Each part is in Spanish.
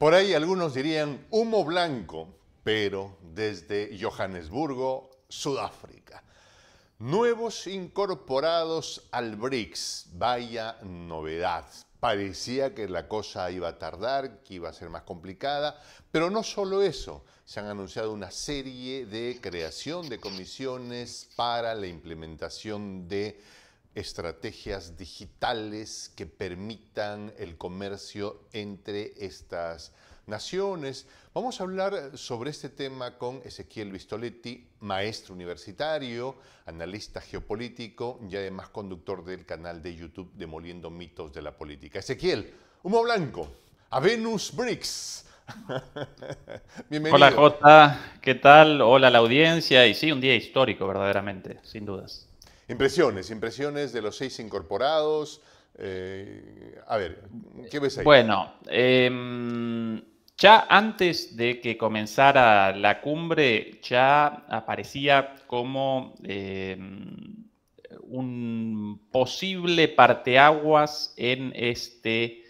Por ahí algunos dirían humo blanco, pero desde Johannesburgo, Sudáfrica. Nuevos incorporados al BRICS, vaya novedad. Parecía que la cosa iba a tardar, que iba a ser más complicada, pero no solo eso, se han anunciado una serie de creación de comisiones para la implementación de estrategias digitales que permitan el comercio entre estas naciones. Vamos a hablar sobre este tema con Ezequiel Vistoletti, maestro universitario, analista geopolítico y además conductor del canal de YouTube Demoliendo mitos de la política. Ezequiel, humo blanco, a Venus Bricks. Bienvenido. Hola Jota, ¿qué tal? Hola la audiencia y sí, un día histórico verdaderamente, sin dudas. Impresiones, impresiones de los seis incorporados. Eh, a ver, ¿qué ves ahí? Bueno, em, ya antes de que comenzara la cumbre, ya aparecía como em, un posible parteaguas en este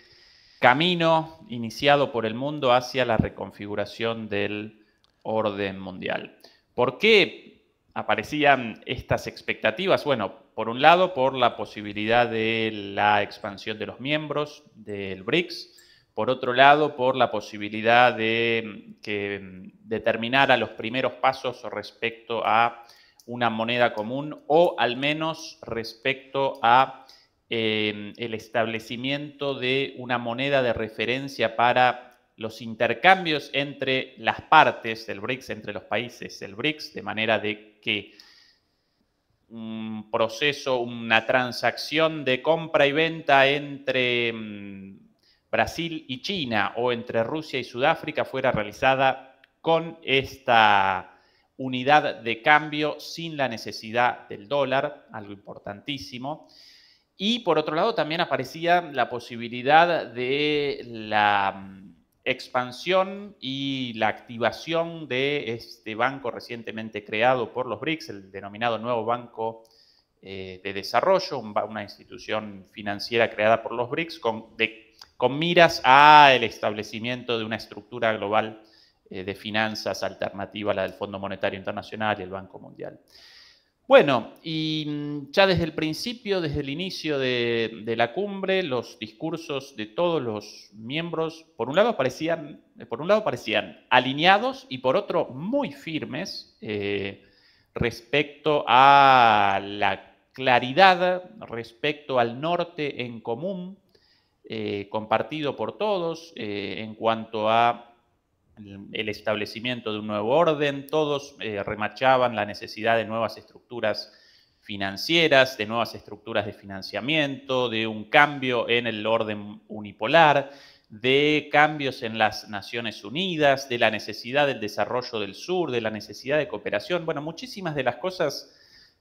camino iniciado por el mundo hacia la reconfiguración del orden mundial. ¿Por qué aparecían estas expectativas. Bueno, por un lado, por la posibilidad de la expansión de los miembros del BRICS, por otro lado, por la posibilidad de mm, que mm, determinara los primeros pasos respecto a una moneda común o al menos respecto a em, el establecimiento de una moneda de referencia para los intercambios entre las partes del BRICS, entre los países del BRICS, de manera de que un proceso, una transacción de compra y venta entre mm, Brasil y China o entre Rusia y Sudáfrica fuera realizada con esta unidad de cambio sin la necesidad del dólar, algo importantísimo. Y por otro lado también aparecía la posibilidad de la mm, expansión y la activación de este banco recientemente creado por los BRICS, el denominado Nuevo Banco eh, de Desarrollo, una institución financiera creada por los BRICS con, miras a el establecimiento de una estructura global eh, de finanzas alternativa a la del Fondo Monetario Internacional y el Banco Mundial. Bueno, y mm, ya desde el principio, desde el inicio de, la cumbre, los discursos de todos los miembros, por un lado parecían, eh, por un lado parecían alineados y por otro muy firmes eh, respecto a la claridad, respecto al norte en común, eh, compartido por todos, en cuanto a el establecimiento de un nuevo orden, todos eh, remachaban la necesidad de nuevas estructuras financieras, de nuevas estructuras de financiamiento, de un cambio en el orden unipolar, de cambios en las Naciones Unidas, de la necesidad del desarrollo del sur, de la necesidad de cooperación, bueno, muchísimas de las cosas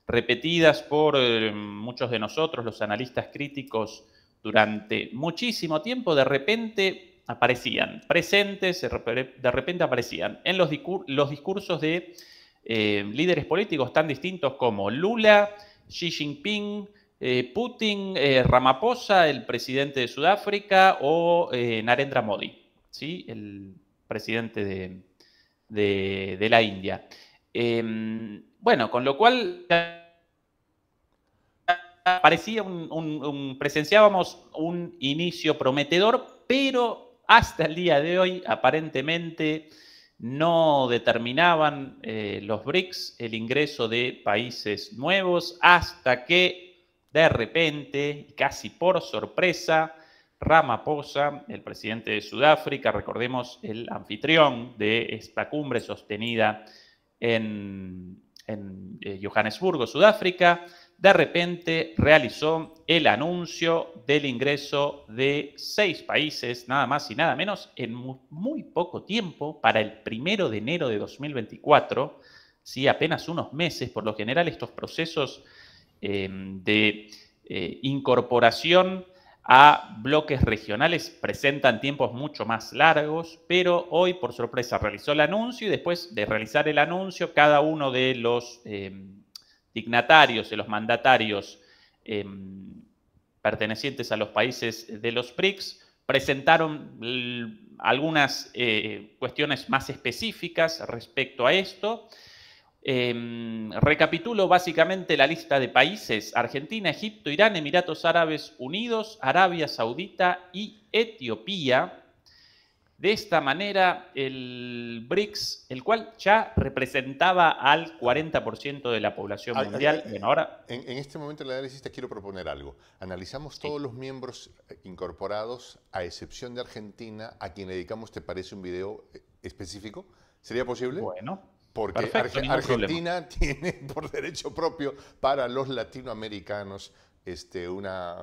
repetidas por eh, muchos de nosotros, los analistas críticos, durante muchísimo tiempo, de repente aparecían presentes, de repente aparecían en los, los discursos de eh, líderes políticos tan distintos como Lula, Xi Jinping, eh, Putin, Ramaposa, eh, Ramaphosa, el presidente de Sudáfrica, o Narendra Modi, ¿sí? el presidente de, la India. Em, bueno, con lo cual un, presenciábamos un inicio prometedor, pero hasta el día de hoy aparentemente no determinaban eh, los BRICS el ingreso de países nuevos hasta que de repente, casi por sorpresa, Ramaphosa, el presidente de Sudáfrica, recordemos el anfitrión de esta cumbre sostenida en, eh, Johannesburgo, Sudáfrica, de repente realizó el anuncio del ingreso de seis países, nada más y nada menos, en muy poco tiempo, para el primero de enero de 2024, ¿sí? apenas unos meses. Por lo general, estos procesos em, de eh, incorporación a bloques regionales presentan tiempos mucho más largos, pero hoy, por sorpresa, realizó el anuncio y después de realizar el anuncio, cada uno de los... Em, dignatarios, de los mandatarios em, pertenecientes a los países de los BRICS, presentaron algunas eh, cuestiones más específicas respecto a esto. Em, recapitulo básicamente la lista de países, Argentina, Egipto, Irán, Emiratos Árabes Unidos, Arabia Saudita y Etiopía, de esta manera, el BRICS, el cual ya representaba al 40% de la población ah, mundial, eh, eh, en, ahora... En, este momento de la análisis te quiero proponer algo. Analizamos todos los miembros eh, incorporados, a excepción de Argentina, a quien dedicamos, ¿te parece un video específico? ¿Sería posible? Bueno. Porque Argentina tiene por derecho propio para los latinoamericanos este, una...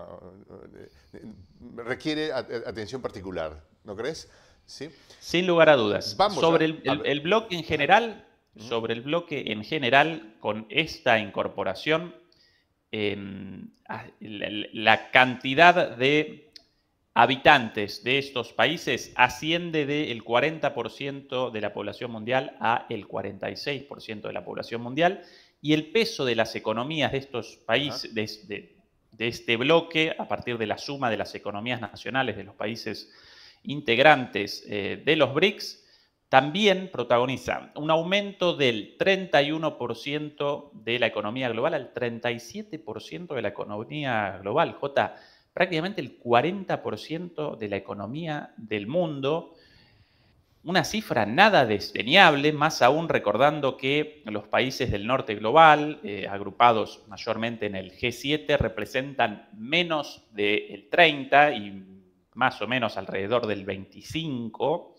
requiere atención particular, ¿no crees? Sin lugar a dudas. sobre el, bloque en general, sobre el bloque en general, con esta incorporación, em, la, cantidad de habitantes de estos países asciende del 40% de la población mundial a el 46% de la población mundial y el peso de las economías de estos países, de, este bloque, a partir de la suma de las economías nacionales de los países integrantes eh, de los BRICS, también protagoniza un aumento del 31% de la economía global al 37% de la economía global, J, prácticamente el 40% de la economía del mundo. Una cifra nada desdeñable, más aún recordando que los países del norte global, eh, agrupados mayormente en el G7, representan menos del 30 y más o menos alrededor del 25,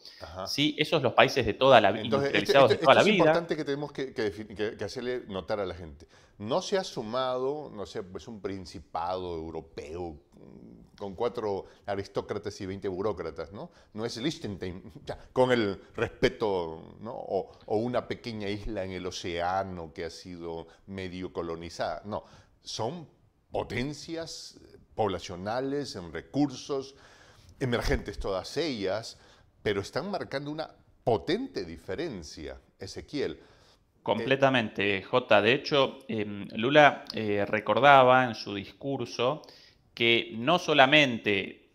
¿sí? esos los países de toda la este, industrializados este, de toda la vida. Es importante que tenemos que, que, que, hacerle notar a la gente. No se ha sumado, no sé, pues un principado europeo mm, con cuatro aristócratas y 20 burócratas, ¿no? No es Liechtenstein, con el respeto, ¿no? o una pequeña isla en el océano que ha sido medio colonizada. No, son potencias eh, poblacionales, en recursos, emergentes todas ellas, pero están marcando una potente diferencia, Ezequiel. Completamente, J. De hecho, em, Lula eh, recordaba en su discurso que no solamente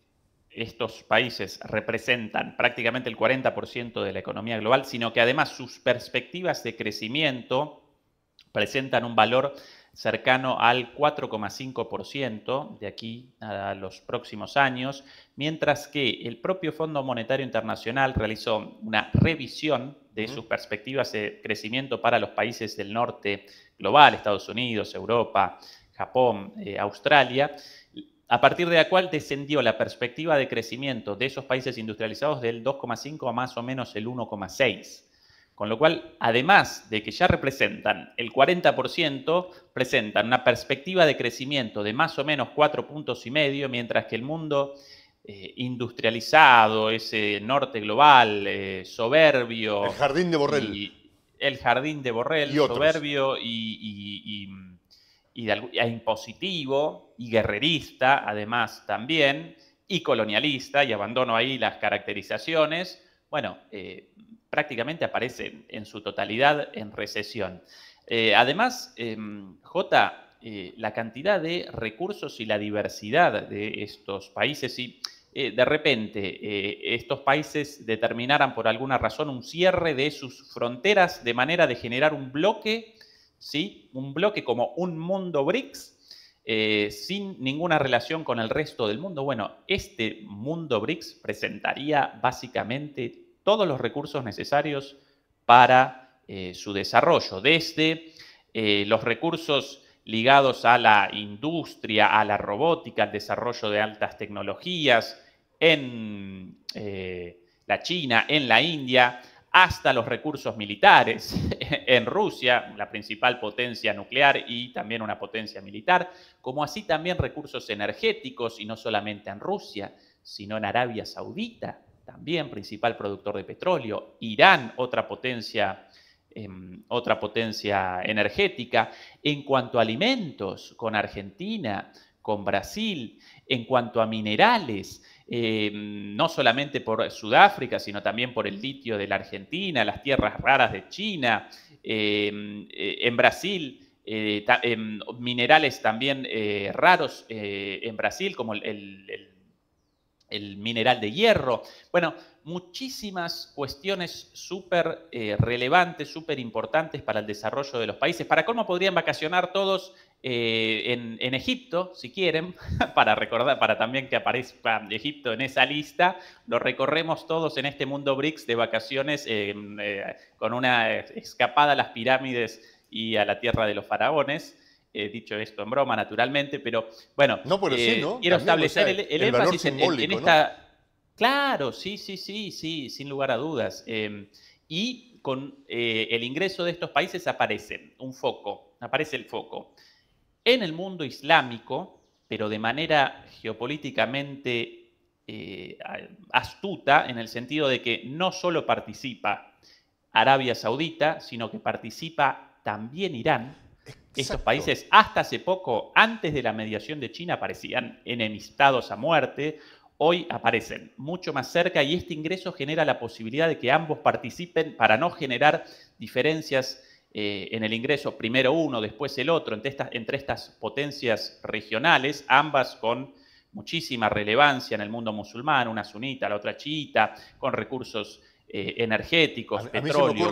estos países representan prácticamente el 40% de la economía global, sino que además sus perspectivas de crecimiento presentan un valor cercano al 4,5% de aquí a los próximos años, mientras que el propio Fondo Monetario Internacional realizó una revisión de sus perspectivas de crecimiento para los países del norte global, Estados Unidos, Europa, Japón, eh, Australia, a partir de la cual descendió la perspectiva de crecimiento de esos países industrializados del 2,5 a más o menos el 1,6. Con lo cual, además de que ya representan el 40%, presentan una perspectiva de crecimiento de más o menos 4 puntos y medio, mientras que el mundo eh, industrializado, ese norte global, eh, soberbio... El jardín de Borrell. el jardín de Borrell, y soberbio y, mm, e impositivo y guerrerista, además también, y colonialista, y abandono ahí las caracterizaciones, bueno, eh, prácticamente aparece en su totalidad en recesión. Eh, además, em, J, eh, la cantidad de recursos y la diversidad de estos países, y eh, de repente estos países determinaran por alguna razón un cierre de sus fronteras de manera de generar un bloque, ¿sí? un bloque como un mundo BRICS, sin ninguna relación con el resto del mundo. Bueno, este mundo BRICS presentaría básicamente todos los recursos necesarios para eh, su desarrollo, desde eh, los recursos ligados a la industria, a la robótica, al desarrollo de altas tecnologías en eh, la China, en la India, hasta los recursos militares en Rusia, la principal potencia nuclear y también una potencia militar, como así también recursos energéticos, y no solamente en Rusia, sino en Arabia Saudita, también principal productor de petróleo, Irán, otra potencia, em, otra potencia energética, en cuanto a alimentos, con Argentina, con Brasil, en cuanto a minerales, em, no solamente por Sudáfrica, sino también por el litio de la Argentina, las tierras raras de China, em, eh, en Brasil. Eh, minerales también eh, raros en Brasil, como el el mineral de hierro. Bueno, muchísimas cuestiones súper eh, relevantes, súper importantes para el desarrollo de los países. Para cómo podrían vacacionar todos eh, en, Egipto, si quieren, para recordar, para también que aparezca Egipto en esa lista, lo recorremos todos en este mundo BRICS de vacaciones eh, con una escapada a las pirámides y a la tierra de los faraones. He dicho esto en broma, naturalmente, pero bueno, no, eh, quiero establecer el, énfasis en, esta... Claro, sí, sí, sí, sí, sin lugar a dudas. Em, y con eh, el ingreso de estos países aparece un foco, aparece el foco. En el mundo islámico, pero de manera geopolíticamente eh, astuta, en el sentido de que no solo participa Arabia Saudita, sino que participa también Irán, estos países hasta hace poco, antes de la mediación de China, parecían enemistados a muerte. Hoy aparecen mucho más cerca y este ingreso genera la posibilidad de que ambos participen para no generar diferencias eh, en el ingreso, primero uno, después el otro, entre estas, entre estas potencias regionales, ambas con muchísima relevancia en el mundo musulmán, una sunita, la otra chiita, con recursos eh, energéticos, petróleo,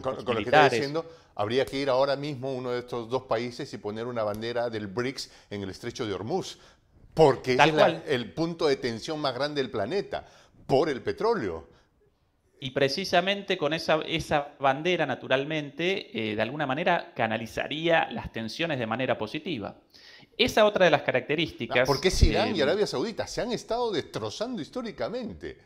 con lo, que, diciendo, habría que ir ahora mismo a uno de estos dos países y poner una bandera del BRICS en el estrecho de Hormuz, porque es el punto de tensión más grande del planeta, por el petróleo. Y precisamente con esa, esa bandera, naturalmente, eh, de alguna manera canalizaría las tensiones de manera positiva. Esa otra de las ah, características. Porque es Irán y eh, Arabia Saudita se han estado destrozando históricamente?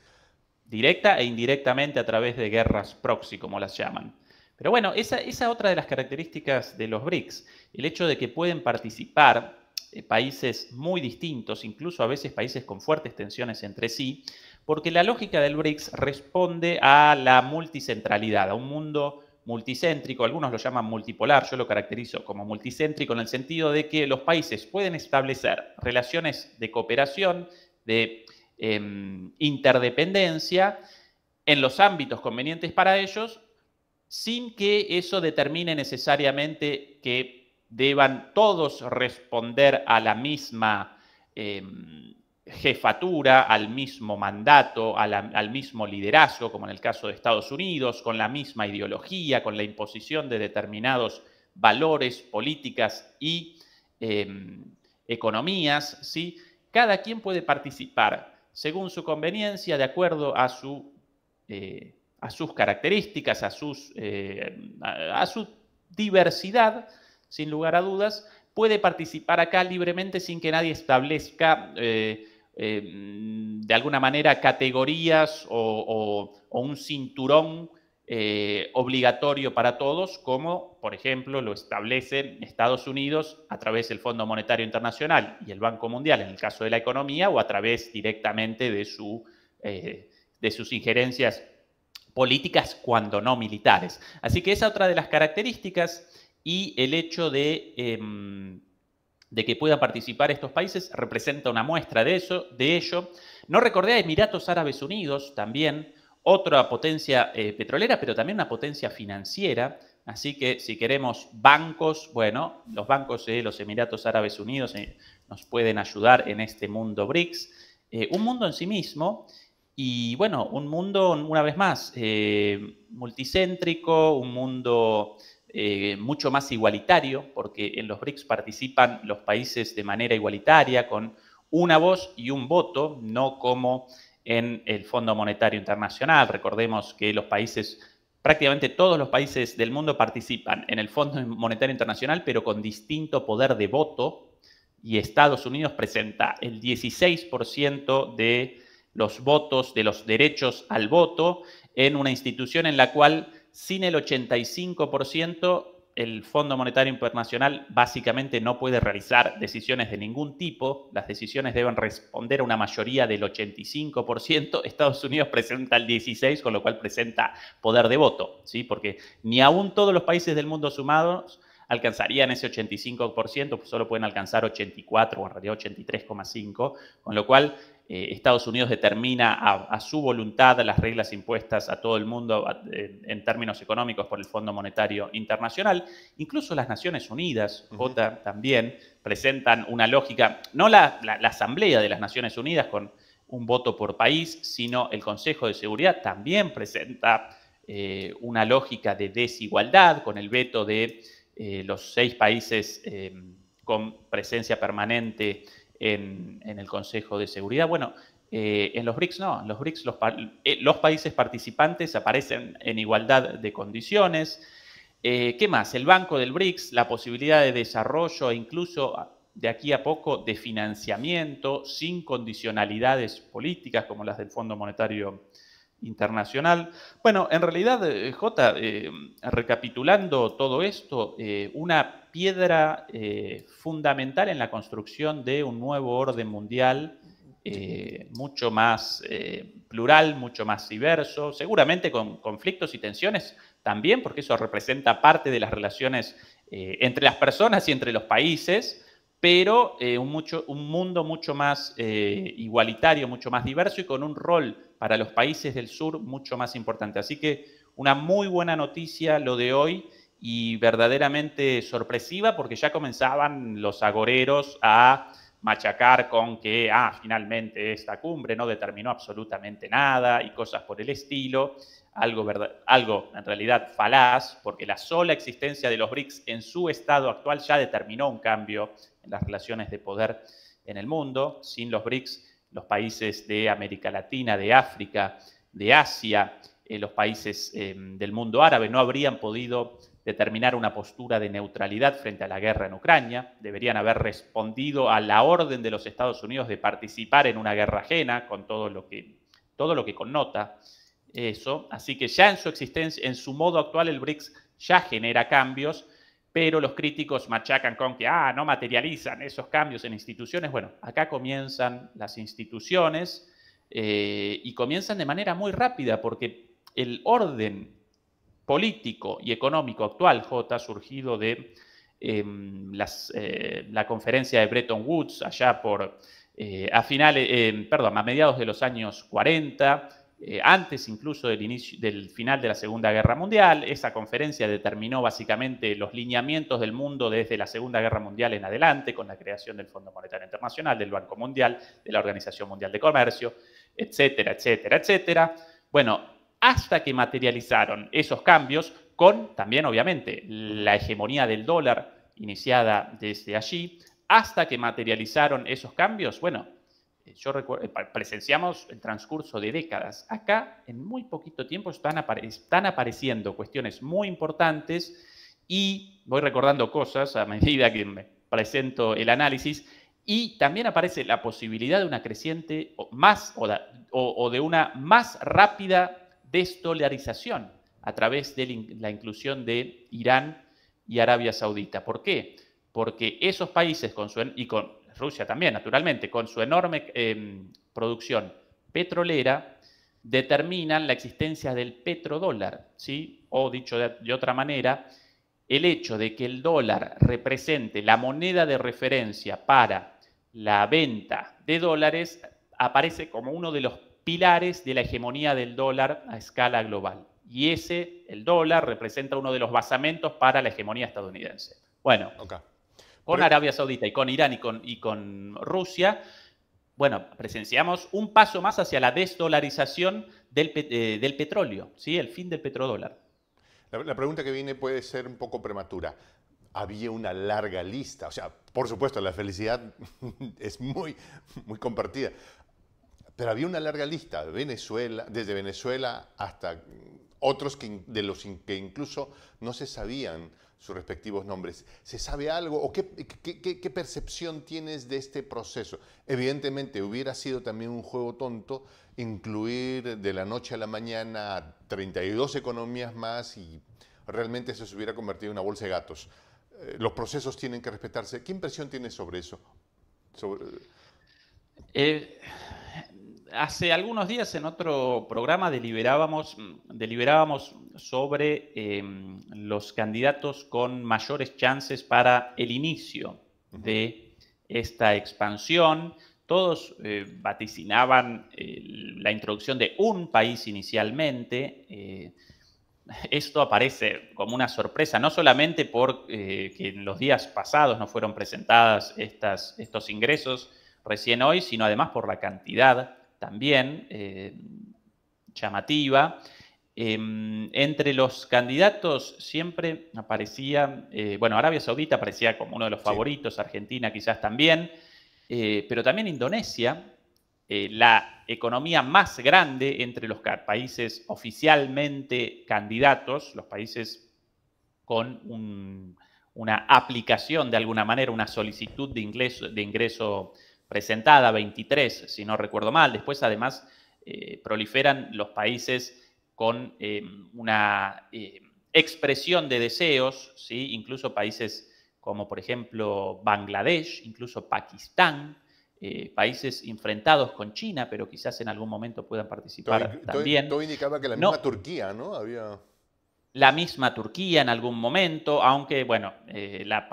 directa e indirectamente a través de guerras proxy, como las llaman. Pero bueno, esa es otra de las características de los BRICS, el hecho de que pueden participar eh, países muy distintos, incluso a veces países con fuertes tensiones entre sí, porque la lógica del BRICS responde a la multicentralidad, a un mundo multicéntrico, algunos lo llaman multipolar, yo lo caracterizo como multicéntrico en el sentido de que los países pueden establecer relaciones de cooperación, de Em, interdependencia en los ámbitos convenientes para ellos, sin que eso determine necesariamente que deban todos responder a la misma em, jefatura, al mismo mandato, al mismo liderazgo, como en el caso de Estados Unidos, con la misma ideología, con la imposición de determinados valores, políticas y em, economías, ¿sí? Cada quien puede participar según su conveniencia, de acuerdo a, su, eh, a sus características, a, sus, eh, a, su diversidad, sin lugar a dudas, puede participar acá libremente sin que nadie establezca eh, de alguna manera categorías o un cinturón eh, obligatorio para todos, como por ejemplo lo establece Estados Unidos a través del Fondo Monetario Internacional y el Banco Mundial en el caso de la economía o a través directamente de, su, eh, de sus injerencias políticas cuando no militares. Así que esa otra de las características y el hecho de, em, de que puedan participar estos países representa una muestra de, eso, de ello. No recordé a Emiratos Árabes Unidos también, otra potencia eh, petrolera, pero también una potencia financiera. Así que si queremos bancos, bueno, los bancos de los Emiratos Árabes Unidos eh, nos pueden ayudar en este mundo BRICS. Eh, un mundo en sí mismo y bueno, un mundo, una vez más, multicéntrico, un mundo mucho más igualitario, porque en los BRICS participan los países de manera igualitaria, con una voz y un voto, no como en el Fondo Monetario Internacional. Recordemos que los países, prácticamente todos los países del mundo participan en el Fondo Monetario Internacional, pero con distinto poder de voto. Y Estados Unidos presenta el 16% de los votos, de los derechos al voto, en una institución en la cual sin el 85% el Fondo Monetario Internacional básicamente no puede realizar decisiones de ningún tipo, las decisiones deben responder a una mayoría del 85%, Estados Unidos presenta el 16, con lo cual presenta poder de voto, ¿sí? Porque ni aún todos los países del mundo sumados alcanzarían ese 85%, solo pueden alcanzar 84 o en realidad 83,5, con lo cual eh, Estados Unidos determina a, su voluntad las reglas impuestas a todo el mundo en, términos económicos por el Fondo Monetario Internacional. Incluso las Naciones Unidas, J, también presentan una lógica, no la, Asamblea de las Naciones Unidas con un voto por país, sino el Consejo de Seguridad también presenta eh, una lógica de desigualdad con el veto de eh, los seis países con presencia permanente en, el Consejo de Seguridad. Bueno, eh, en los BRICS no, los BRICS eh, los, países participantes aparecen en igualdad de condiciones. Eh, ¿Qué más? El banco del BRICS, la posibilidad de desarrollo e incluso ah, de aquí a poco de financiamiento sin condicionalidades políticas como las del Fondo Monetario Internacional. Bueno, en realidad, J, recapitulando todo esto, una piedra eh, fundamental en la construcción de un nuevo orden mundial eh, mucho más eh, plural, mucho más diverso, seguramente con conflictos y tensiones también, porque eso representa parte de las relaciones entre las personas y entre los países, pero un, mucho, un, mundo mucho más igualitario, mucho más diverso y con un rol para los países del sur mucho más importante. Así que una muy buena noticia lo de hoy y verdaderamente sorpresiva porque ya comenzaban los agoreros a machacar con que, ah, finalmente esta cumbre no determinó absolutamente nada y cosas por el estilo, algo, verdad, algo en realidad falaz, porque la sola existencia de los BRICS en su estado actual ya determinó un cambio en las relaciones de poder en el mundo. Sin los BRICS, los países de América Latina, de África, de Asia, eh, los países em, del mundo árabe no habrían podido determinar una postura de neutralidad frente a la guerra en Ucrania, deberían haber respondido a la orden de los Estados Unidos de participar en una guerra ajena con todo lo que, todo lo que connota eso. Así que ya en su existencia, en su modo actual, el BRICS ya genera cambios, pero los críticos machacan con que, ah, no materializan esos cambios en instituciones. Bueno, acá comienzan las instituciones eh, y comienzan de manera muy rápida porque el orden político y económico actual, J, surgido de em, eh, la conferencia de Bretton Woods allá por, eh, a finales, eh, perdón, a mediados de los años 40, antes incluso del, inicio, del final de la Segunda Guerra Mundial. Esa conferencia determinó básicamente los lineamientos del mundo desde la Segunda Guerra Mundial en adelante, con la creación del Fondo Monetario Internacional, del Banco Mundial, de la Organización Mundial de Comercio, etcétera, etcétera, etcétera. Bueno, hasta que materializaron esos cambios con también, obviamente, la hegemonía del dólar iniciada desde allí, hasta que materializaron esos cambios, bueno, eh, yo eh, presenciamos el transcurso de décadas. Acá, en muy poquito tiempo, están, están apareciendo cuestiones muy importantes y voy recordando cosas a medida que me presento el análisis. Y también aparece la posibilidad de una creciente más o de una más rápida desdolarización a través de la inclusión de Irán y Arabia Saudita. ¿Por qué? Porque esos países, y con Rusia también, naturalmente, con su enorme em, producción petrolera, determinan la existencia del petrodólar, ¿sí? O dicho de otra manera, el hecho de que el dólar represente la moneda de referencia para la venta de dólares aparece como uno de los pilares de la hegemonía del dólar a escala global. Y ese, el dólar, representa uno de los basamentos para la hegemonía estadounidense. Bueno, con Arabia Saudita y con Irán y con, y con Rusia, bueno, presenciamos un paso más hacia la desdolarización eh, del, petróleo, ¿sí? el fin del petrodólar. La, la, pregunta que viene puede ser un poco prematura. Había una larga lista, o sea, por supuesto, la felicidad es muy, muy compartida. Pero había una larga lista, de Venezuela, desde Venezuela hasta otros que, de los que incluso no se sabían sus respectivos nombres. ¿Se sabe algo o qué, qué, percepción tienes de este proceso? Evidentemente, hubiera sido también un juego tonto incluir de la noche a la mañana 32 economías más y realmente eso se hubiera convertido en una bolsa de gatos. Eh, los procesos tienen que respetarse. ¿Qué impresión tienes sobre eso? Sobre... Eh, hace algunos días en otro programa deliberábamos, mm, sobre em, los candidatos con mayores chances para el inicio de esta expansión. Todos eh, vaticinaban eh, la introducción de un país inicialmente. Eh, esto aparece como una sorpresa, no solamente porque en los días pasados no fueron presentadas estos ingresos recién hoy, sino además por la cantidad también eh, llamativa. Em, entre los candidatos siempre aparecía, eh, bueno, Arabia Saudita aparecía como uno de los favoritos, Argentina quizás también, eh, pero también Indonesia, la economía más grande entre los países oficialmente candidatos, los países con una aplicación de alguna manera, una solicitud de ingreso, de ingreso presentada, 23, si no recuerdo mal. Después, además, eh, proliferan los países con eh, una eh, expresión de deseos, ¿sí? incluso países como, por ejemplo, Bangladesh, incluso Pakistán, países enfrentados con China, pero quizás en algún momento puedan participar también. indicaba que la misma Turquía, ¿no? Había... La misma Turquía en algún momento, aunque, bueno, la,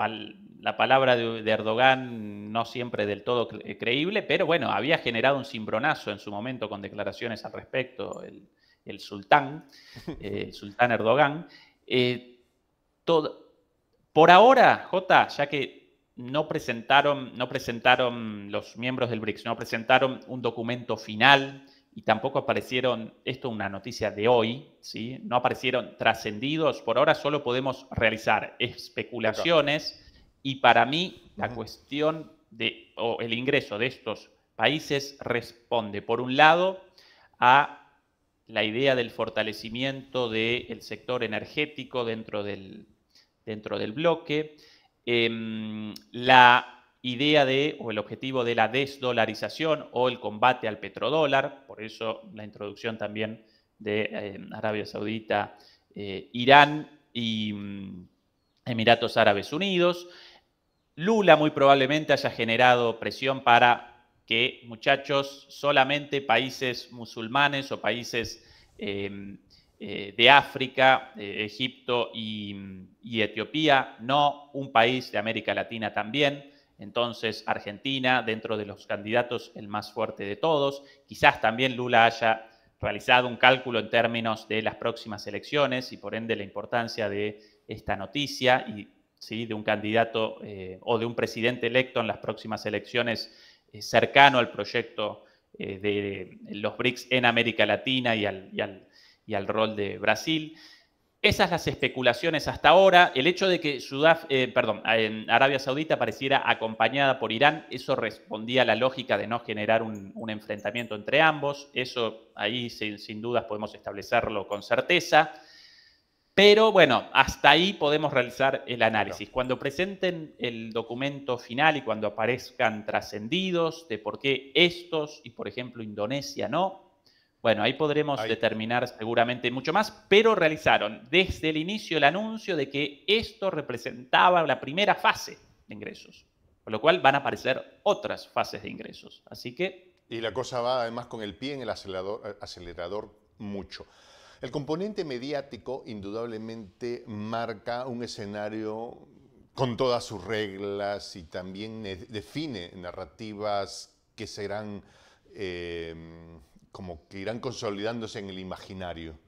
la palabra de, Erdogan no siempre del todo eh, creíble, pero bueno, había generado un cimbronazo en su momento con declaraciones al respecto el, sultán, eh, el sultán Erdogan. Eh, por ahora, J, ya que no presentaron, no presentaron los miembros del BRICS, no presentaron un documento final y tampoco aparecieron, esto es una noticia de hoy, ¿sí? no aparecieron trascendidos, por ahora solo podemos realizar especulaciones y para mí, la cuestión de, o el ingreso de estos países responde, por un lado, a la idea del fortalecimiento del sector energético dentro del, dentro del bloque, em, la idea de, o el objetivo de la desdolarización o el combate al petrodólar, por eso la introducción también de em, Arabia Saudita, eh, Irán y em, Emiratos Árabes Unidos, Lula muy probablemente haya generado presión para que muchachos solamente países musulmanes o países em, eh, de África, eh, Egipto y, y, Etiopía, no un país de América Latina también. Entonces Argentina, dentro de los candidatos, el más fuerte de todos. Quizás también Lula haya realizado un cálculo en términos de las próximas elecciones y por ende la importancia de esta noticia y de un candidato eh, o de un presidente electo en las próximas elecciones eh, cercano al proyecto eh, de los BRICS en América Latina y al, rol de Brasil. Esas las especulaciones hasta ahora. El hecho de que en Arabia Saudita pareciera acompañada por Irán, eso respondía a la lógica de no generar un, enfrentamiento entre ambos. Eso ahí sin, sin dudas podemos establecerlo con certeza. Pero bueno, hasta ahí podemos realizar el análisis. Cuando presenten el documento final y cuando aparezcan trascendidos de por qué estos y por ejemplo Indonesia no, bueno, ahí podremos determinar seguramente mucho más, pero realizaron desde el inicio el anuncio de que esto representaba la primera fase de ingresos, con lo cual van a aparecer otras fases de ingresos. Así que... Y la cosa va además con el pie en el acelerador eh, mucho. El componente mediático indudablemente marca un escenario con todas sus reglas y también define narrativas que serán em, como que irán consolidándose en el imaginario.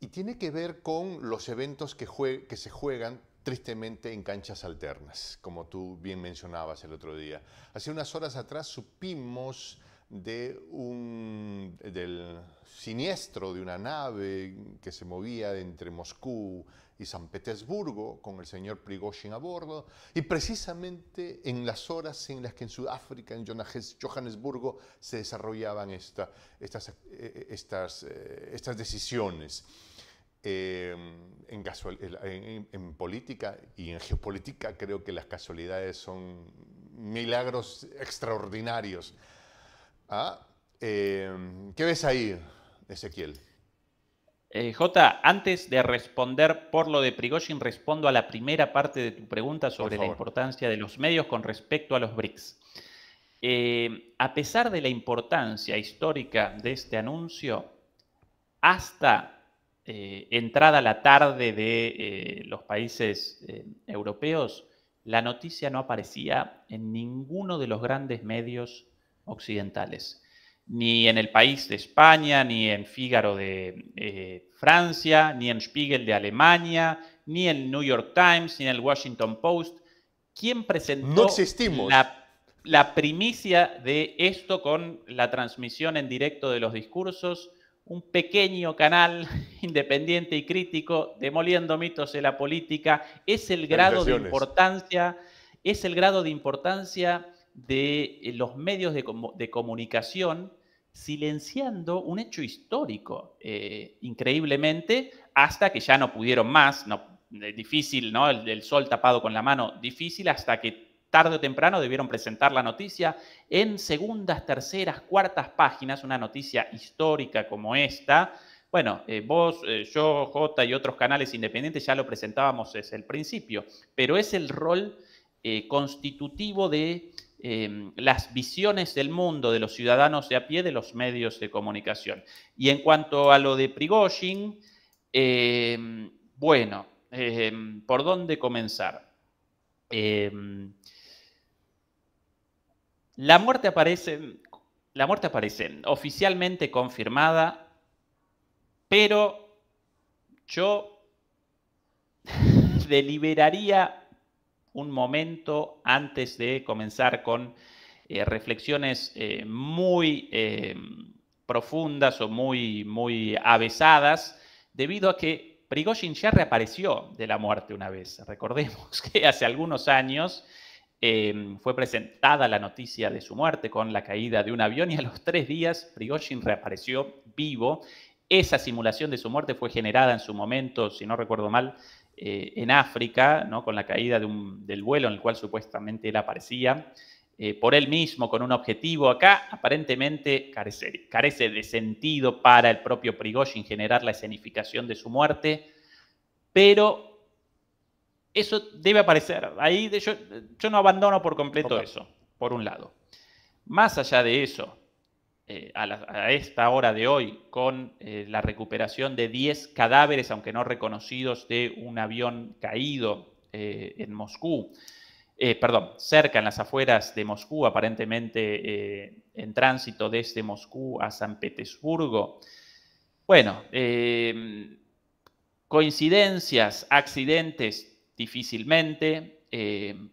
Y tiene que ver con los eventos que, que se juegan tristemente en canchas alternas, como tú bien mencionabas el otro día. Hace unas horas atrás supimos de un, del siniestro de una nave que se movía entre Moscú y San Petersburgo con el señor Prigozhin a bordo, y precisamente en las horas en las que en Sudáfrica, en Johannesburgo, se desarrollaban eh, eh, eh, estas, decisiones. en, política y en geopolítica creo que las casualidades son milagros extraordinarios. ¿Ah? Em, ¿Qué ves ahí, Ezequiel? Eh, J, antes de responder por lo de Prigozhin, respondo a la primera parte de tu pregunta sobre la importancia de los medios con respecto a los BRICS. Em, a pesar de la importancia histórica de este anuncio, hasta eh, entrada la tarde de eh, los países europeos, la noticia no aparecía en ninguno de los grandes medios occidentales, ni en el país de España, ni en Fígaro de eh, Francia, ni en Spiegel de Alemania, ni en New York Times, ni en el Washington Post. ¿Quién presentó La, la primicia de esto con la transmisión en directo de los discursos? un pequeño canal independiente y crítico, demoliendo mitos de la política, es el grado de importancia, es el grado de importancia de eh, los medios de, comunicación silenciando un hecho histórico, eh, increíblemente, hasta que ya no pudieron más, no, eh, difícil, ¿no? El, sol tapado con la mano, difícil hasta que tarde o temprano debieron presentar la noticia en segundas, terceras, cuartas páginas, una noticia histórica como esta. Bueno, vos, yo, J y otros canales independientes ya lo presentábamos desde el principio, pero es el rol constitutivo de Em, las visiones del mundo de los ciudadanos de a pie de los medios de comunicación. Y en cuanto a lo de Prigozhin, em, bueno, em, ¿por dónde comenzar? la, muerte aparece, la muerte aparece oficialmente confirmada, pero yo deliberaría un momento antes de comenzar con eh, reflexiones eh, muy eh, profundas o muy, muy avesadas, debido a que Prigozhin ya reapareció de la muerte una vez. Recordemos que hace algunos años fue presentada la noticia de su muerte con la caída de un avión y a los tres días Prigozhin reapareció vivo. Esa simulación de su muerte fue generada en su momento, si no recuerdo mal, eh, en África, con la caída de del vuelo en el cual supuestamente él aparecía, eh, por él mismo, con un objetivo. Acá aparentemente carece, carece de sentido para el propio Prigozhin generar la escenificación de su muerte, pero eso debe aparecer. Ahí yo, yo no abandono por completo eso, por un lado. Más allá de eso, eh, a, esta hora de hoy con eh, la recuperación de 10 cadáveres, aunque no reconocidos, de un avión caído eh, en Moscú, perdón, cerca en las afueras de Moscú, aparentemente en tránsito desde Moscú a San Petersburgo. Bueno, coincidencias, accidentes, difícilmente.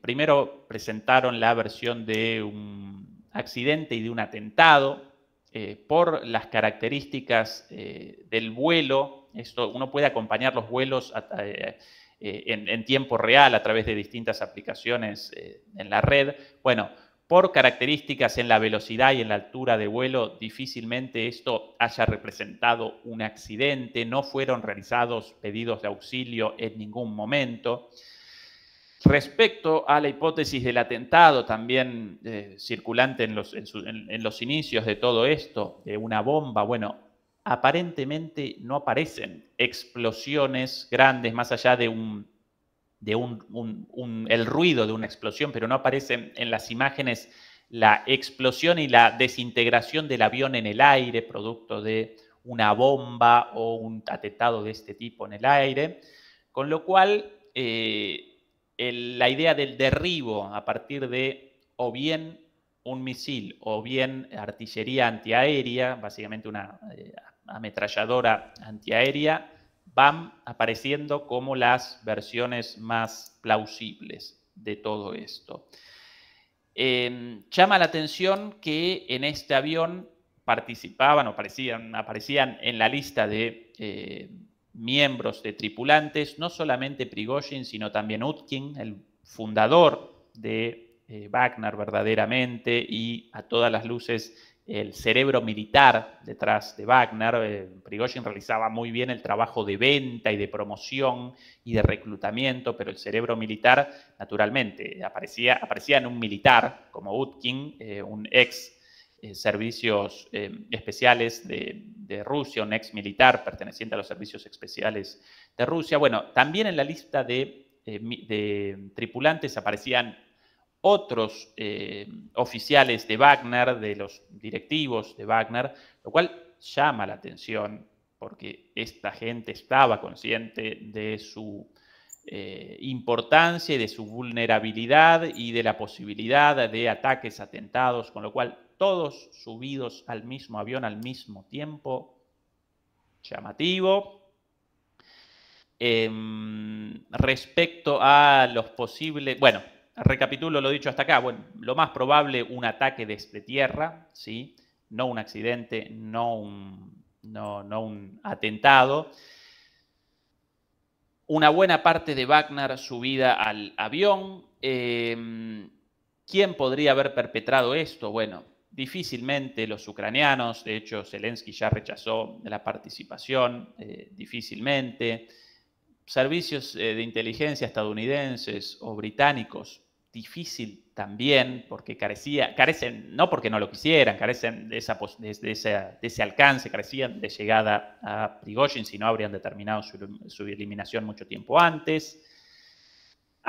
primero presentaron la versión de un accidente y de un atentado, eh, por las características eh, del vuelo, esto, uno puede acompañar los vuelos eh, en, en, tiempo real a través de distintas aplicaciones en la red. Bueno, por características en la velocidad y en la altura de vuelo, difícilmente esto haya representado un accidente, no fueron realizados pedidos de auxilio en ningún momento. Respecto a la hipótesis del atentado, también eh, circulante en los, inicios de todo esto, de una bomba, bueno, aparentemente no aparecen explosiones grandes más allá de un, el ruido de una explosión, pero no aparecen en las imágenes la explosión y la desintegración del avión en el aire, producto de una bomba o un atentado de este tipo en el aire, con lo cual eh, la idea del derribo a partir de o bien un misil o bien artillería antiaérea, básicamente una eh, ametralladora antiaérea, van apareciendo como las versiones más plausibles de todo esto. Em, llama la atención que en este avión participaban o aparecían, aparecían en la lista de eh, miembros de tripulantes, no solamente Prigozhin, sino también Utkin, el fundador de eh, Wagner verdaderamente y a todas las luces el cerebro militar detrás de Wagner. Eh, Prigogine realizaba muy bien el trabajo de venta y de promoción y de reclutamiento, pero el cerebro militar, naturalmente, aparecía, aparecía en un militar como Utkin, eh, un ex eh, servicios eh, especiales de, Rusia, un ex militar perteneciente a los servicios especiales de Rusia. Bueno, también en la lista de, eh, tripulantes aparecían otros oficiales de Wagner, de los directivos de Wagner, lo cual llama la atención porque esta gente estaba consciente de su importancia y de su vulnerabilidad y de la posibilidad de ataques, atentados, con lo cual todos subidos al mismo avión al mismo tiempo. Llamativo. Em, respecto a los posibles, bueno, recapitulo lo dicho hasta acá, bueno, lo más probable un ataque desde tierra, ¿sí? no un accidente, no un, no, un atentado. Una buena parte de Wagner subida al avión. Em, ¿Quién podría haber perpetrado esto? Bueno, Difícilmente los ucranianos, de hecho Zelensky ya rechazó la participación, eh, difícilmente. Servicios eh, de inteligencia estadounidenses o británicos, difícil también, porque carecía, carecen, no porque no lo quisieran, carecen de, ese alcance, carecían de llegada a Prigozhin, si no habrían determinado su eliminación mucho tiempo antes.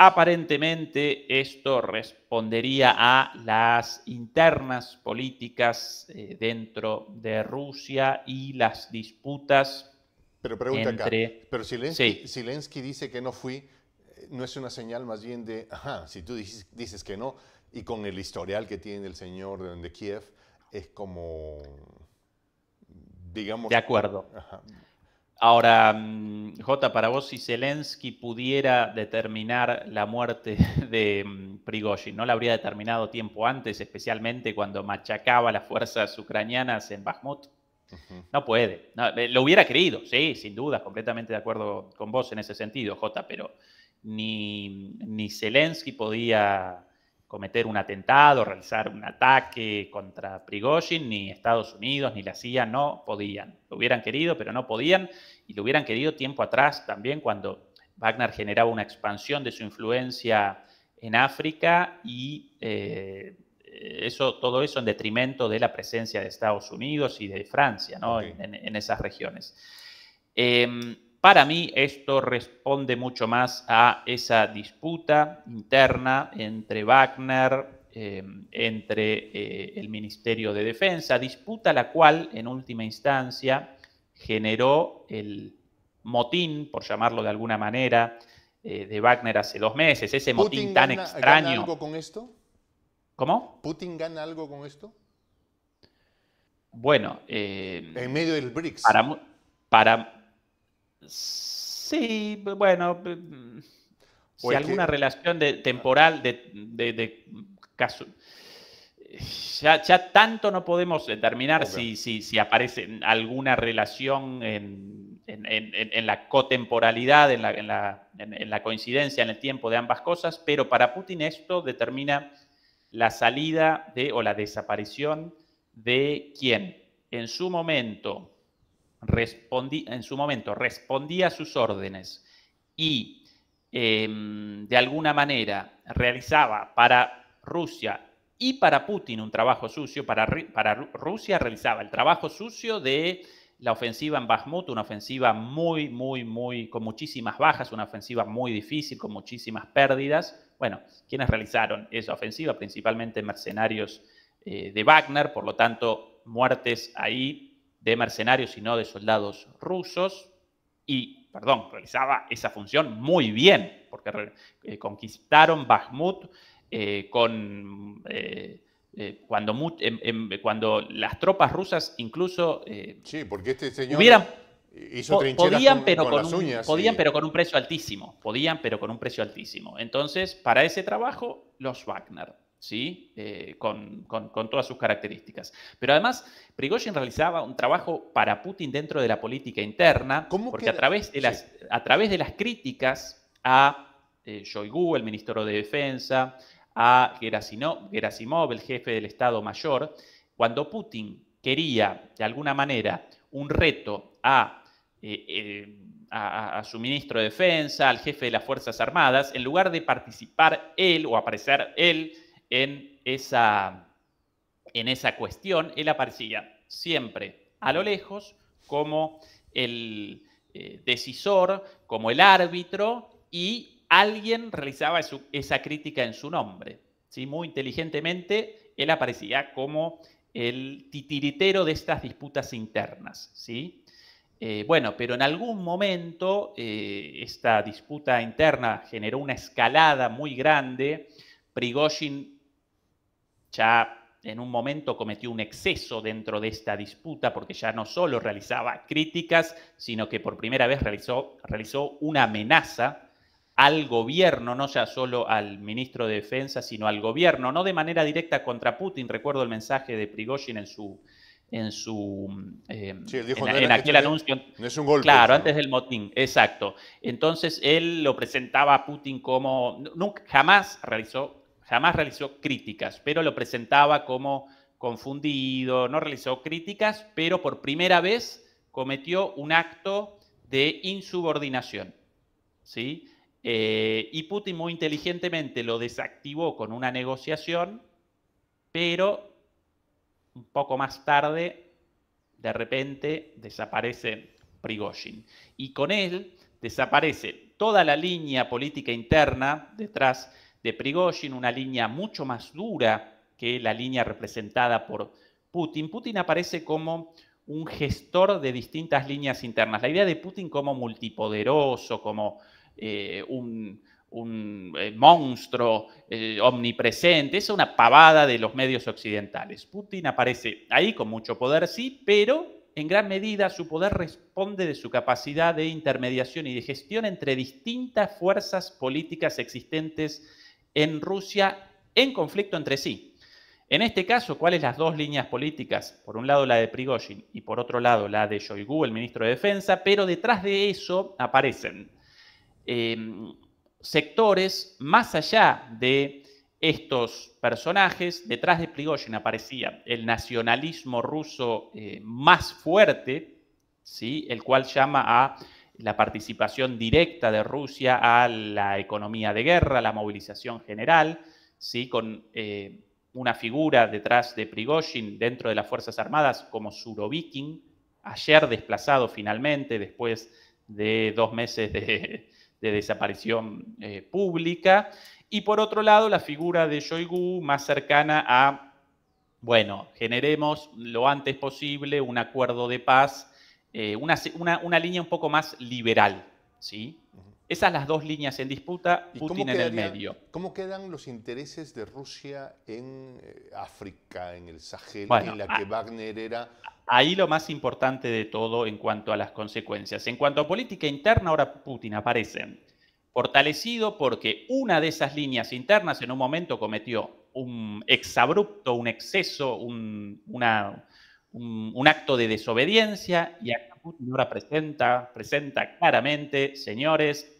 Aparentemente esto respondería a las internas políticas eh, dentro de Rusia y las disputas Pero pregunta acá, pero Zelensky, dice que no fui, eh, ¿no es una señal más bien de, ajá, si tú dices, que no, y con el historial que tiene el señor de, de Kiev, es como, digamos... De acuerdo. Ajá. Ahora, mm, J, para vos, si Zelensky pudiera determinar la muerte de mm, Prigozhin, ¿no la habría determinado tiempo antes, especialmente cuando machacaba las fuerzas ucranianas en Bakhmut? No puede. Eh, lo hubiera creído, sí, sin duda, completamente de acuerdo con vos en ese sentido, J, pero ni, ni Zelensky podía cometer un atentado, realizar un ataque contra Prigozhin, ni Estados Unidos, ni la CIA, no podían. Lo hubieran querido, pero no podían, y lo hubieran querido tiempo atrás también, cuando Wagner generaba una expansión de su influencia en África y eh, eso, todo eso en detrimento de la presencia de Estados Unidos y de Francia en, esas regiones. Em, para mí esto responde mucho más a esa disputa interna entre Wagner, eh, entre eh, el Ministerio de Defensa, disputa la cual en última instancia generó el motín, por llamarlo de alguna manera, eh, de Wagner hace dos meses, ese motín tan extraño. ¿Putin ¿Gana algo con esto? ¿Cómo? ¿Putin gana algo con esto? Bueno. en medio del BRICS. Para, para, Sí, bueno, si pues alguna relación ah. temporal de, de, caso... Ya, tanto no podemos determinar si, si, si, aparece alguna relación en, en, en, la cotemporalidad, en la, coincidencia en el tiempo de ambas cosas, pero para Putin esto determina la salida de, o la desaparición de quien en su momento en su momento respondía a sus órdenes y em, de alguna manera realizaba para Rusia y para Putin un trabajo sucio, para, para Rusia realizaba el trabajo sucio de la ofensiva en Bakhmut, una ofensiva muy, muy, muy, con muchísimas bajas, una ofensiva muy difícil, con muchísimas pérdidas. Bueno, quienes realizaron esa ofensiva? Principalmente mercenarios eh, de Wagner, por lo tanto, muertes ahí de mercenarios, sino de soldados rusos, y, perdón, realizaba esa función muy bien, porque eh, conquistaron Bakhmut eh, con, eh, cuando, em, em, cuando las tropas rusas incluso... sí, porque este señor... hizo podían, pero con, pero con un precio altísimo. Podían, pero con un precio altísimo. Entonces, para ese trabajo, los Wagner. ¿sí? Eh, con, todas sus características. Pero además, Prigozhin realizaba un trabajo para Putin dentro de la política interna, porque a través, de las, a través de las críticas a eh, Shoigu, el ministro de Defensa, a Gerasimov, el jefe del Estado Mayor, cuando Putin quería, de alguna manera, un reto eh, eh, a, a, su ministro de Defensa, al jefe de las Fuerzas Armadas, en lugar de participar él o aparecer él en esa, en esa cuestión, él aparecía siempre a lo lejos como el eh, decisor, como el árbitro y alguien realizaba esa crítica en su nombre. ¿sí? Muy inteligentemente, él aparecía como el titiritero de estas disputas internas. ¿sí? Eh, bueno, pero en algún momento eh, esta disputa interna generó una escalada muy grande. Prigozhin ya en un momento cometió un exceso dentro de esta disputa porque ya no solo realizaba críticas, sino que por primera vez realizó, realizó una amenaza al gobierno, no ya solo al ministro de Defensa, sino al gobierno, no de manera directa contra Putin. Recuerdo el mensaje de Prigozhin en su en su en, aquel anuncio. Es un golpe. Claro, antes del motín, exacto. Entonces él lo presentaba a Putin como nunca jamás realizó Jamás realizó críticas, pero lo presentaba como confundido, no realizó críticas, pero por primera vez cometió un acto de insubordinación. ¿sí? Eh, y Putin muy inteligentemente lo desactivó con una negociación, pero un poco más tarde, de repente, desaparece Prigozhin. Y con él desaparece toda la línea política interna detrás de de Prigozhin, una línea mucho más dura que la línea representada por Putin. Putin aparece como un gestor de distintas líneas internas. La idea de Putin como multipoderoso, como eh, un, eh, monstruo eh, omnipresente, es una pavada de los medios occidentales. Putin aparece ahí con mucho poder, sí, pero en gran medida su poder responde de su capacidad de intermediación y de gestión entre distintas fuerzas políticas existentes en Rusia en conflicto entre sí. En este caso, ¿cuáles las dos líneas políticas? Por un lado la de Prigozhin y por otro lado la de Shoigu, el ministro de Defensa, pero detrás de eso aparecen em, sectores más allá de estos personajes. Detrás de Prigozhin aparecía el nacionalismo ruso eh, más fuerte, ¿sí? el cual llama a la participación directa de Rusia a la economía de guerra, la movilización general, ¿sí? con eh, una figura detrás de Prigozhin dentro de las Fuerzas Armadas como Surovikin, ayer desplazado finalmente después de dos meses de, desaparición eh, pública. Y por otro lado, la figura de Shoigu más cercana a, bueno, generemos lo antes posible un acuerdo de paz eh, una, línea un poco más liberal. ¿sí? son Esas las dos líneas en disputa, Putin en el medio. ¿Cómo quedan los intereses de Rusia en eh, África, en el Sahel, en la que Wagner era... Ahí lo más importante de todo en cuanto a las consecuencias. En cuanto a política interna, ahora Putin aparece fortalecido porque una de esas líneas internas en un momento cometió un exabrupto, un exceso, una, un, acto de desobediencia y acá Putin presenta, presenta claramente, señores,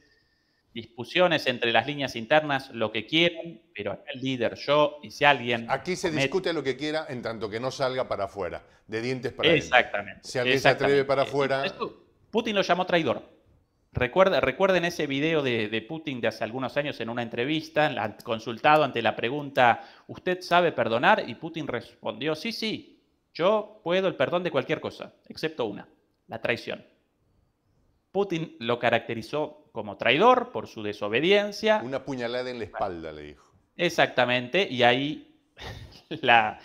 discusiones entre las líneas internas, lo que quieran, pero el líder, yo, y si alguien... Aquí se discute lo que quiera en tanto que no salga para afuera, de dientes para adentro. Exactamente. Si alguien se atreve para afuera... Eh, Putin lo llamó traidor. Recuerda, recuerden ese video de, Putin de hace algunos años en una entrevista, consultado ante la pregunta, ¿usted sabe perdonar? Y Putin respondió, sí, sí, yo puedo el perdón de cualquier cosa, excepto una, la traición. Putin lo caracterizó como traidor por su desobediencia. Una puñalada en la espalda, le dijo. Exactamente, y ahí la,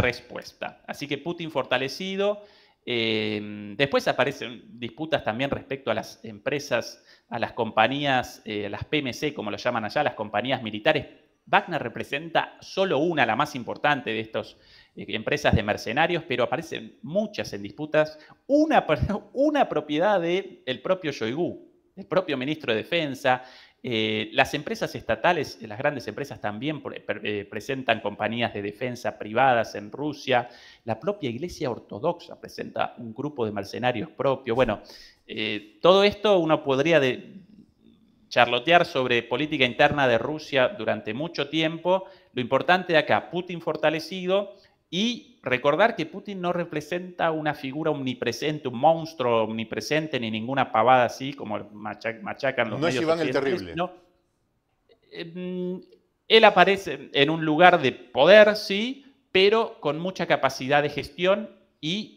respuesta. Así que Putin fortalecido. Em, después aparecen disputas también respecto a las empresas, a las compañías, eh, las PMC, como lo llaman allá, las compañías militares Wagner representa solo una, la más importante de estas eh, empresas de mercenarios, pero aparecen muchas en disputas. Una, propiedad del propio Shoigu, el propio ministro de Defensa. Eh, las empresas estatales, eh, las grandes empresas también presentan compañías de defensa privadas en Rusia. La propia Iglesia Ortodoxa presenta un grupo de mercenarios propio. Bueno, todo esto uno podría de charlotear sobre política interna de Rusia durante mucho tiempo. Lo importante acá, Putin fortalecido y recordar que Putin no representa una figura omnipresente, un monstruo omnipresente, ni ninguna pavada así como machacan los no No es Iván el Terrible. Em, él aparece en un lugar de poder, sí, pero con mucha capacidad de gestión y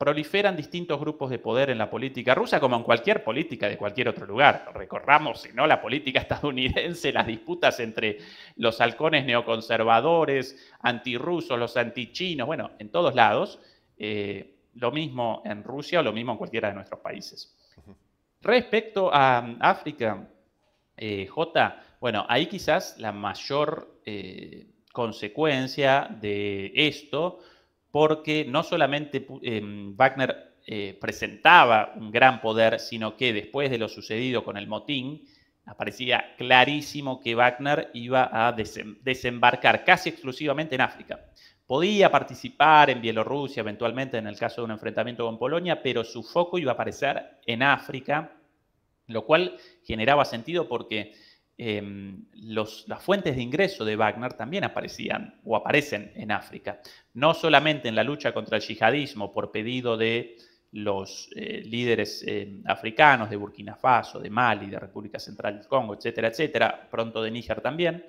proliferan distintos grupos de poder en la política rusa, como en cualquier política de cualquier otro lugar. Recorramos, si no, la política estadounidense, las disputas entre los halcones neoconservadores, antirrusos, los antichinos, bueno, en todos lados. Eh, lo mismo en Rusia o lo mismo en cualquiera de nuestros países. Respecto a mm, África, eh, J, bueno, ahí quizás la mayor eh, consecuencia de esto porque no solamente em, Wagner eh, presentaba un gran poder, sino que después de lo sucedido con el motín, aparecía clarísimo que Wagner iba a desembarcar casi exclusivamente en África. Podía participar en Bielorrusia, eventualmente en el caso de un enfrentamiento con Polonia, pero su foco iba a aparecer en África, lo cual generaba sentido porque Em, las fuentes de ingreso de Wagner también aparecían o aparecen en África, no solamente en la lucha contra el yihadismo por pedido de los eh, líderes em, africanos de Burkina Faso, de Mali, de República Central del Congo, etcétera, etcétera, pronto de Níger también,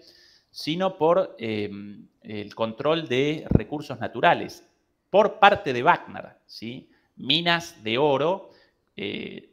sino por em, el control de recursos naturales por parte de Wagner, ¿sí? minas de oro eh,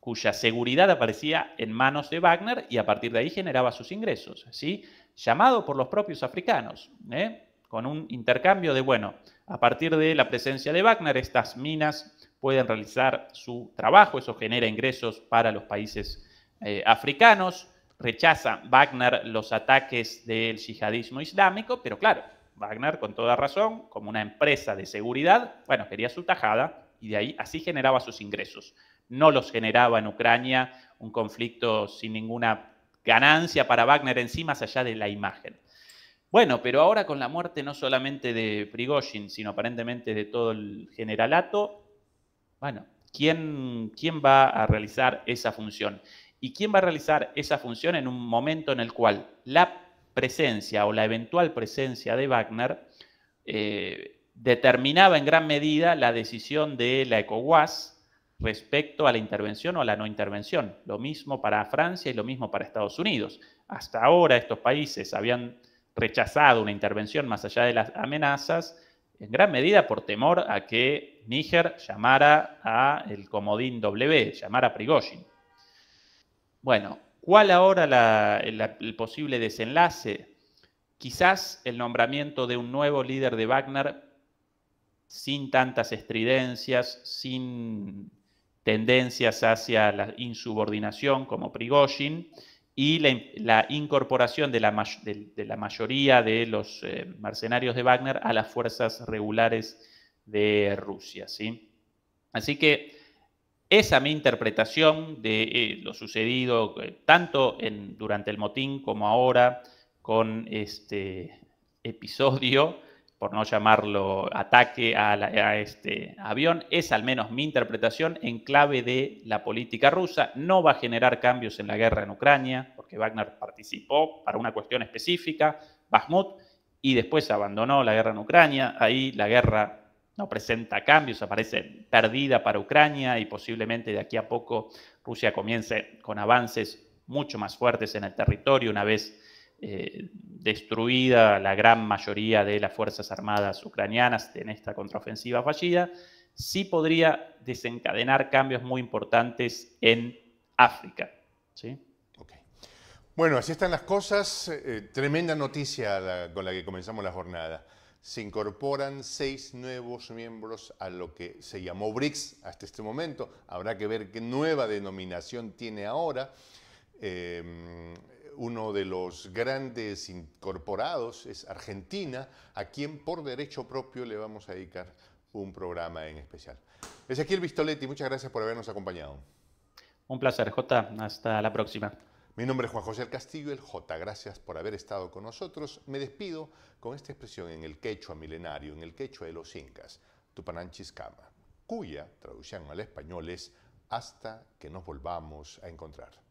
cuya seguridad aparecía en manos de Wagner y a partir de ahí generaba sus ingresos, así llamado por los propios africanos, ¿eh? con un intercambio de, bueno, a partir de la presencia de Wagner, estas minas pueden realizar su trabajo, eso genera ingresos para los países eh, africanos, rechaza Wagner los ataques del yihadismo islámico, pero claro, Wagner con toda razón, como una empresa de seguridad, bueno, quería su tajada y de ahí así generaba sus ingresos no los generaba en Ucrania, un conflicto sin ninguna ganancia para Wagner encima, más allá de la imagen. Bueno, pero ahora con la muerte no solamente de Prigozhin, sino aparentemente de todo el generalato, bueno, ¿quién, ¿quién va a realizar esa función? ¿Y quién va a realizar esa función en un momento en el cual la presencia o la eventual presencia de Wagner eh, determinaba en gran medida la decisión de la ECOWAS respecto a la intervención o a la no intervención. Lo mismo para Francia y lo mismo para Estados Unidos. Hasta ahora estos países habían rechazado una intervención más allá de las amenazas, en gran medida por temor a que Níger llamara a el comodín W, llamara a Prigozhin. Bueno, ¿cuál ahora el posible desenlace? Quizás el nombramiento de un nuevo líder de Wagner sin tantas estridencias, sin tendencias hacia la insubordinación como Prigozhin y la, incorporación de la, mayoría de los eh, mercenarios de Wagner a las fuerzas regulares de Rusia. Así que esa mi interpretación de eh, lo sucedido eh, tanto durante el motín como ahora con este episodio por no llamarlo ataque a, este avión, es al menos mi interpretación en clave de la política rusa. No va a generar cambios en la guerra en Ucrania, porque Wagner participó para una cuestión específica, Bakhmut, y después abandonó la guerra en Ucrania. Ahí la guerra no presenta cambios, aparece perdida para Ucrania y posiblemente de aquí a poco Rusia comience con avances mucho más fuertes en el territorio una vez eh, destruida la gran mayoría de las Fuerzas Armadas ucranianas en esta contraofensiva fallida, sí podría desencadenar cambios muy importantes en África. ¿sí? Bueno, así están las cosas. Eh, tremenda noticia con la que comenzamos la jornada. Se incorporan seis nuevos miembros a lo que se llamó BRICS hasta este momento. Habrá que ver qué nueva denominación tiene ahora. Eh, uno de los grandes incorporados es Argentina, a quien por derecho propio le vamos a dedicar un programa en especial. Es aquí el Vistoletti, muchas gracias por habernos acompañado. Un placer, J. Hasta la próxima. Mi nombre es Juan José Castillo, el J. Gracias por haber estado con nosotros. Me despido con esta expresión en el quechua milenario, en el quechua de los incas, Tupananchiscama, cuya traducción al español es hasta que nos volvamos a encontrar.